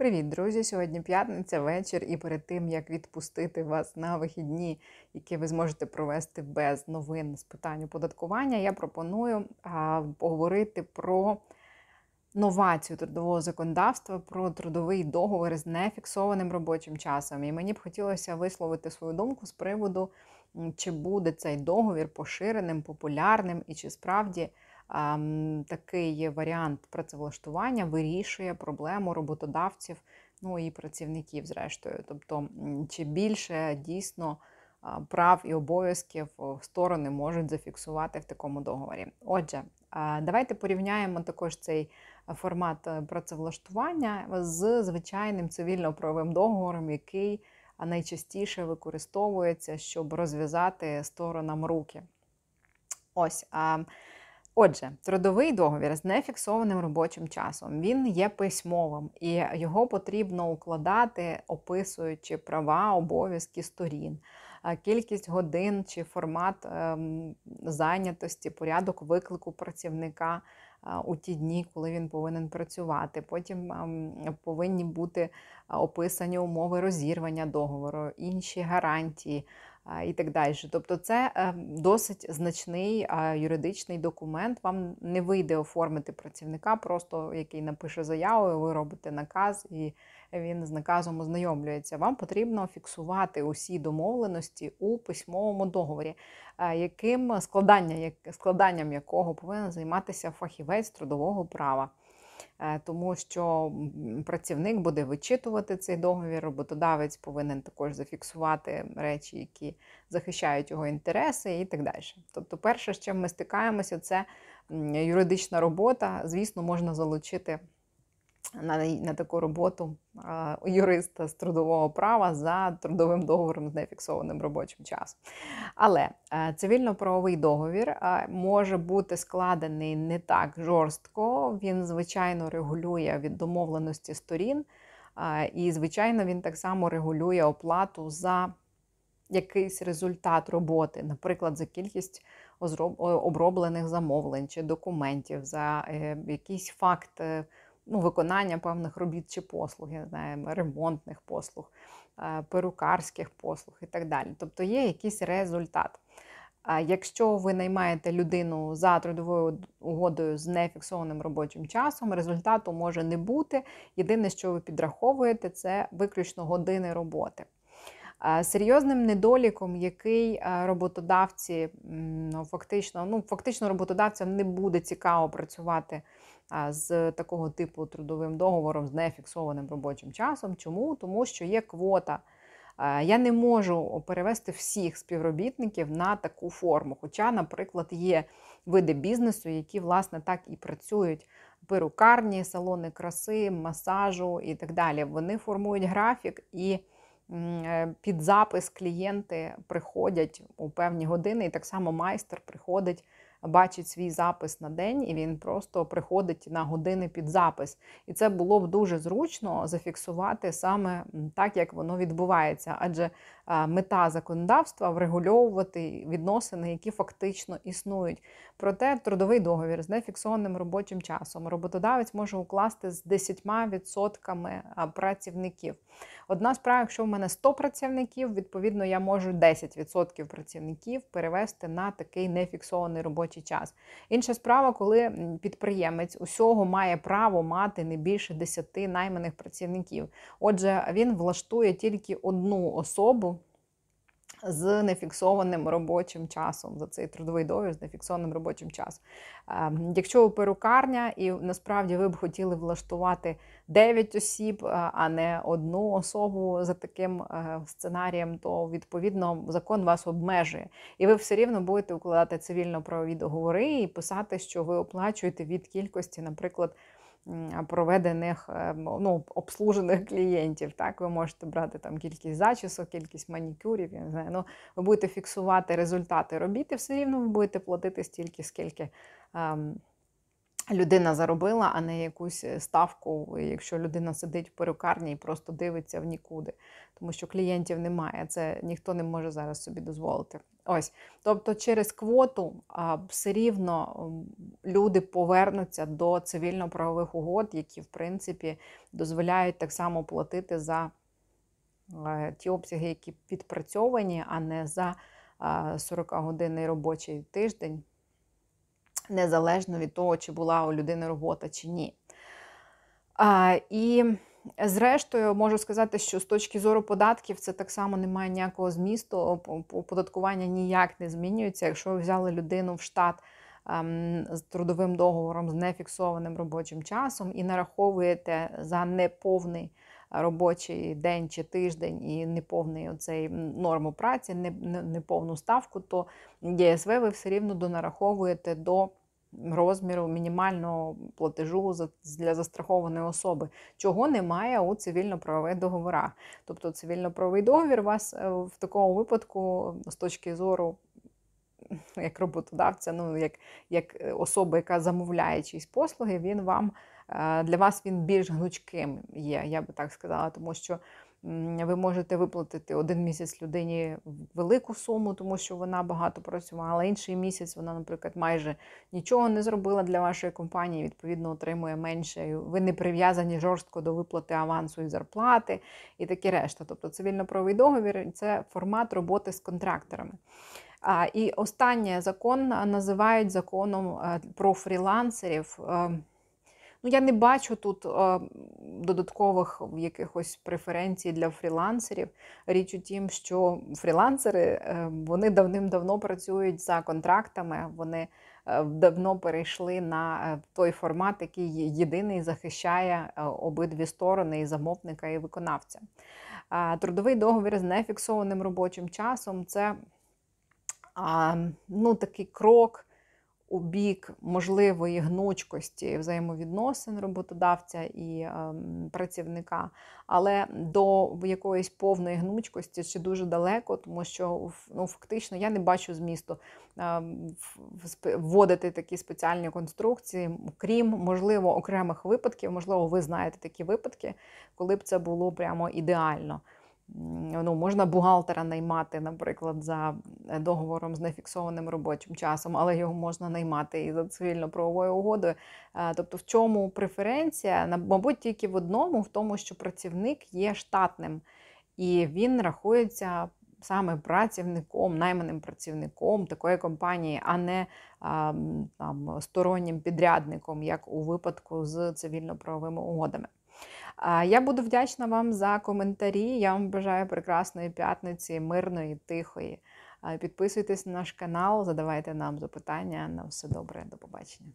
Привіт, друзі! Сьогодні п'ятниця вечір, і перед тим як відпустити вас на вихідні, які ви зможете провести без новин з питань оподаткування, я пропоную поговорити про новацію трудового законодавства, про трудовий договір з нефіксованим робочим часом. І мені б хотілося висловити свою думку з приводу, чи буде цей договір поширеним, популярним і чи справді такий варіант працевлаштування вирішує проблему роботодавців, ну і працівників, зрештою. Тобто, чи більше дійсно прав і обов'язків сторони можуть зафіксувати в такому договорі. Отже, давайте порівняємо також цей. Формат е, працевлаштування е, з звичайним цивільно-правовим договором, який найчастіше використовується, щоб розв'язати сторонам руки. Ось. Отже, трудовий договір з нефіксованим робочим часом він є письмовим і його потрібно укладати, описуючи права, обов'язки сторін, кількість годин чи формат ем, зайнятості, порядок виклику працівника е, у ті дні, коли він повинен працювати. Потім ем, повинні бути е, описані умови розірвання договору, інші гарантії і так далі. Тобто, це е, досить значний юридичний документ. Вам не вийде оформити працівника, просто який напише заяву, ви робите наказ, і він з наказом ознайомлюється. Вам потрібно фіксувати усі домовленості у письмовому договорі, е, яким складання, складанням якого повинен займатися фахівець трудового права. Е, тому що працівник буде вичитувати цей договір, роботодавець повинен також зафіксувати речі, які захищають його інтереси, і так далі. Тобто, перше, з чим ми стикаємося, це юридична робота. Звісно, можна залучити на на таку роботу а, юриста з трудового права за трудовим договором з нефіксованим робочим часом. Але е, цивільно-правовий договір а, е, може бути складений не так жорстко, він, звичайно, регулює від домовленості сторін, а, е, і, звичайно, він так само регулює оплату за якийсь результат роботи, наприклад, за кількість. Оброблених замовлень чи документів за якийсь факт ну, виконання певних робіт чи послуг, я знаю, ремонтних послуг, е, перукарських послуг і так далі. Тобто є якийсь результат. Якщо ви наймаєте людину за трудовою угодою з нефіксованим робочим часом, результату може не бути. Єдине, що ви підраховуєте, це виключно години роботи. Серйозним недоліком, який е, роботодавці ну, фактично, ну фактично роботодавцям не буде цікаво працювати з такого типу трудовим договором з нефіксованим робочим часом. Чому? Тому що є квота. Е, я не можу перевести всіх співробітників на таку форму. Хоча, наприклад, є види бізнесу, які, власне, так і працюють: перукарні, салони краси, масажу і так далі. Вони формують графік і. Е, під запис клієнти приходять у певні години, і так само майстер приходить бачить свій запис на день, і він просто приходить на години під запис. І це було б дуже зручно зафіксувати саме так, як воно відбувається. Адже Е, мета законодавства врегульовувати відносини, які фактично існують. Проте трудовий договір з нефіксованим робочим часом роботодавець може укласти з 10% е, працівників. Одна справа, якщо в мене 100 працівників, відповідно я можу 10% працівників перевести на такий нефіксований робочий час. Інша справа, коли підприємець усього має право мати не більше 10 найманих працівників. Отже, він влаштує тільки одну особу з нефіксованим робочим часом за цей трудовий договір з нефіксованим робочим часом. Ем, якщо у перукарня, і насправді ви б хотіли влаштувати 9 осіб, е, а не одну особу за таким е, сценарієм, то відповідно закон вас обмежує. І ви все рівно будете укладати цивільно-правові договори і писати, що ви оплачуєте від кількості, наприклад проведених е, ну, обслужених клієнтів. Так, Ви можете брати там кількість зачісок, кількість манікюрів, я не знаю. Ну, Ви будете фіксувати результати робіт все рівно ви будете платити стільки, скільки. Ем, людина заробила, а не якусь е, ставку, якщо людина сидить в перукарні і просто дивиться в нікуди, тому що клієнтів немає. Це ніхто не може зараз собі дозволити. Ось, тобто, через квоту все рівно люди повернуться до цивільно-правових угод, які в принципі дозволяють так само платити за е, ті обсяги, які підпрацьовані, а не за 40-годинний робочий тиждень незалежно від того, чи була у людини робота чи ні. А, І зрештою, можу сказати, що з точки зору податків це так само не має ніякого змісту. Оподаткування ніяк не змінюється. Якщо ви взяли людину в штат ем, з трудовим договором з нефіксованим робочим часом і нараховуєте за неповний. Робочий день чи тиждень і неповний оцей норму праці, неповну ставку, то ЄСВ ви все рівно донараховуєте до розміру мінімального платежу для застрахованої особи, чого немає у цивільно-правових договорах. Тобто цивільно-правовий договір вас е, в такому випадку, з точки зору як роботодавця, ну як, як особа, яка замовляє чиїсь послуги, він вам е, для вас він більш гнучким є, я би так сказала, тому що. Ви можете виплатити один місяць людині велику суму, тому що вона багато працювала. Інший місяць вона, наприклад, майже нічого не зробила для вашої компанії, відповідно, отримує менше. Ви не прив'язані жорстко до виплати авансу і зарплати і таке решта. Тобто цивільно-правовий договір це формат роботи з контракторами. І останній закон називають законом е, про фрілансерів. Ем, Ну, я не бачу тут е, додаткових якихось преференцій для фрілансерів. Річ у тім, що фрілансери е, вони давним-давно працюють за контрактами, вони е, давно перейшли на е, той формат, який єдиний захищає е, обидві сторони і замовника і виконавця. трудовий договір з нефіксованим робочим часом це ну, такий крок у бік можливої гнучкості взаємовідносин роботодавця і ем, працівника, але до якоїсь повної гнучкості ще дуже далеко, тому що ну, фактично я не бачу змісту ем, вводити такі спеціальні конструкції, крім можливо окремих випадків, можливо, ви знаєте такі випадки, коли б це було прямо ідеально ну, Можна бухгалтера наймати, наприклад, за е, договором з нефіксованим робочим часом, але його можна наймати і за цивільно-правовою угодою. Е, тобто, в чому преференція? Мабуть, тільки в одному, в тому, що працівник є штатним і він рахується саме працівником, найманим працівником такої компанії, а не там, стороннім підрядником, як у випадку з цивільно-правовими угодами. Я буду вдячна вам за коментарі. Я вам бажаю прекрасної п'ятниці, мирної, тихої. Підписуйтесь на наш канал, задавайте нам запитання. На все добре, до побачення.